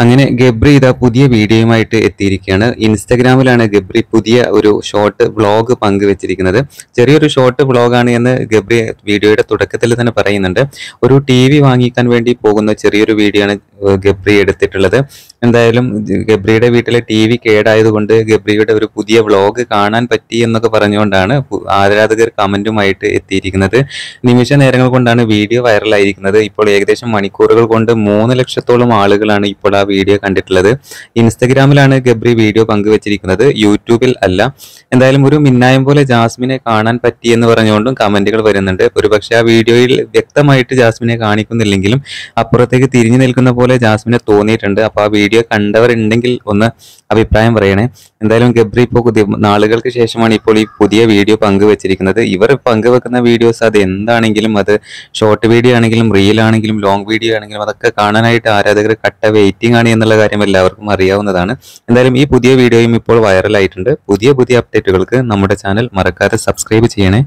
അങ്ങനെ ഗബ്രി ഇതാ പുതിയ വീഡിയോയുമായിട്ട് എത്തിയിരിക്കുകയാണ് ഇൻസ്റ്റഗ്രാമിലാണ് ഗബ്രി പുതിയ ഒരു ഷോർട്ട് വ്ളോഗ് പങ്കുവെച്ചിരിക്കുന്നത് ചെറിയൊരു ഷോർട്ട് വ്ളോഗാണ് എന്ന് ഗബ്രി വീഡിയോയുടെ തുടക്കത്തിൽ തന്നെ പറയുന്നുണ്ട് ഒരു ടി വി വാങ്ങിക്കാൻ വേണ്ടി പോകുന്ന ചെറിയൊരു വീഡിയോ ആണ് ഗബ്രി എടുത്തിട്ടുള്ളത് എന്തായാലും ഗബ്രിയുടെ വീട്ടിലെ ടി വി കേടായതുകൊണ്ട് ഗബ്രിയുടെ ഒരു പുതിയ വ്ളോഗ് കാണാൻ പറ്റി എന്നൊക്കെ പറഞ്ഞുകൊണ്ടാണ് ആരാധകർ കമന്റുമായിട്ട് എത്തിയിരിക്കുന്നത് നിമിഷ നേരങ്ങൾ കൊണ്ടാണ് വീഡിയോ വൈറലായിരിക്കുന്നത് ഇപ്പോൾ ഏകദേശം മണിക്കൂറുകൾ കൊണ്ട് മൂന്ന് ലക്ഷത്തോളം ആളുകളാണ് ഇപ്പോൾ ആ വീഡിയോ കണ്ടിട്ടുള്ളത് ഇൻസ്റ്റഗ്രാമിലാണ് ഗബ്രി വീഡിയോ പങ്കുവച്ചിരിക്കുന്നത് യൂട്യൂബിൽ അല്ല എന്തായാലും ഒരു മിന്നായം പോലെ ജാസ്മിനെ കാണാൻ പറ്റിയെന്ന് പറഞ്ഞുകൊണ്ടും കമന്റുകൾ വരുന്നുണ്ട് ഒരുപക്ഷെ ആ വീഡിയോയിൽ വ്യക്തമായിട്ട് ജാസ്മിനെ കാണിക്കുന്നില്ലെങ്കിലും അപ്പുറത്തേക്ക് തിരിഞ്ഞു നിൽക്കുന്ന പോലെ ജാസ്മിനെ തോന്നിയിട്ടുണ്ട് അപ്പോൾ ആ വീഡിയോ കണ്ടവരുണ്ടെങ്കിൽ ഒന്ന് അഭിപ്രായം പറയണേ എന്തായാലും ഗബ്രി ഇപ്പോൾ നാളുകൾക്ക് ശേഷമാണ് ഇപ്പോൾ ഈ പുതിയ വീഡിയോ പങ്കുവച്ചിരിക്കുന്നത് ഇവർ പങ്കുവെക്കുന്ന വീഡിയോസ് അത് എന്താണെങ്കിലും അത് ഷോർട്ട് വീഡിയോ ആണെങ്കിലും റീൽ ആണെങ്കിലും ലോങ് വീഡിയോ ആണെങ്കിലും അതൊക്കെ കാണാനായിട്ട് ആരാധകർ കട്ട വെയിറ്റിംഗ് വെയിറ്റിംഗ് ആണ് എന്നുള്ള കാര്യം എല്ലാവർക്കും അറിയാവുന്നതാണ് എന്തായാലും ഈ പുതിയ വീഡിയോയും ഇപ്പോൾ വൈറലായിട്ടുണ്ട് പുതിയ പുതിയ അപ്ഡേറ്റുകൾക്ക് നമ്മുടെ ചാനൽ മറക്കാതെ സബ്സ്ക്രൈബ് ചെയ്യണേ